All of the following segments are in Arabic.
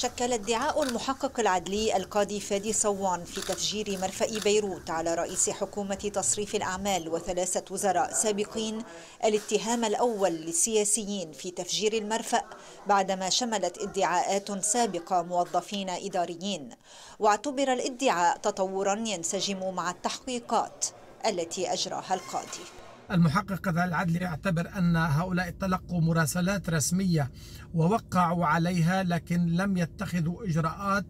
شكل ادعاء المحقق العدلي القاضي فادي صوان في تفجير مرفأ بيروت على رئيس حكومة تصريف الأعمال وثلاثة وزراء سابقين الاتهام الأول للسياسيين في تفجير المرفأ بعدما شملت ادعاءات سابقة موظفين إداريين واعتبر الادعاء تطورا ينسجم مع التحقيقات التي أجراها القاضي المحقق العدلي يعتبر أن هؤلاء تلقوا مراسلات رسمية ووقعوا عليها لكن لم يتخذوا إجراءات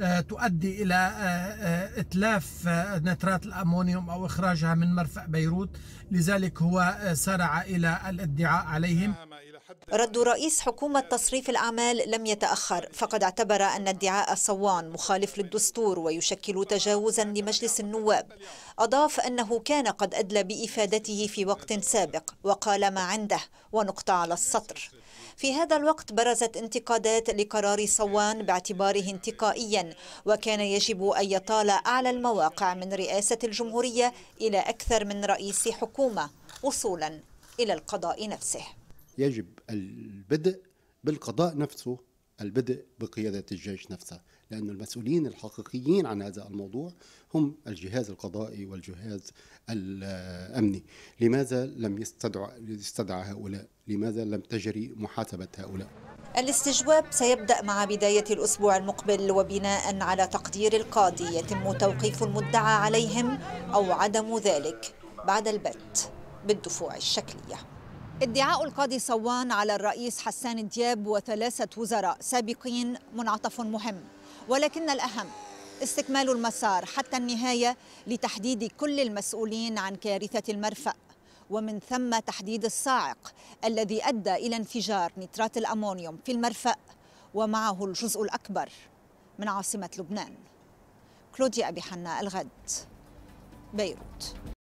آه، تؤدي إلى آه، آه، إتلاف نترات الأمونيوم أو إخراجها من مرفأ بيروت لذلك هو سارع إلى الادعاء عليهم رد رئيس حكومة تصريف الأعمال لم يتأخر فقد اعتبر أن ادعاء صوان مخالف للدستور ويشكل تجاوزا لمجلس النواب أضاف أنه كان قد أدلى بإفادته في وقت سابق وقال ما عنده ونقطة على السطر في هذا الوقت برزت انتقادات لقرار صوان باعتباره انتقائيا وكان يجب أن يطال أعلى المواقع من رئاسة الجمهورية إلى أكثر من رئيس حكومة وصولا إلى القضاء نفسه يجب البدء بالقضاء نفسه البدء بقيادة الجيش نفسه لأن المسؤولين الحقيقيين عن هذا الموضوع هم الجهاز القضائي والجهاز الأمني لماذا لم يستدعى, يستدعى هؤلاء؟ لماذا لم تجري محاسبة هؤلاء؟ الاستجواب سيبدأ مع بداية الأسبوع المقبل وبناء على تقدير القاضي يتم توقيف المدعى عليهم أو عدم ذلك بعد البت بالدفوع الشكليه ادعاء القاضي صوان على الرئيس حسان دياب وثلاثة وزراء سابقين منعطف مهم ولكن الأهم استكمال المسار حتى النهاية لتحديد كل المسؤولين عن كارثة المرفأ ومن ثم تحديد الصاعق الذي أدى إلى انفجار نترات الأمونيوم في المرفأ ومعه الجزء الأكبر من عاصمة لبنان كلوديا أبي حنا الغد بيروت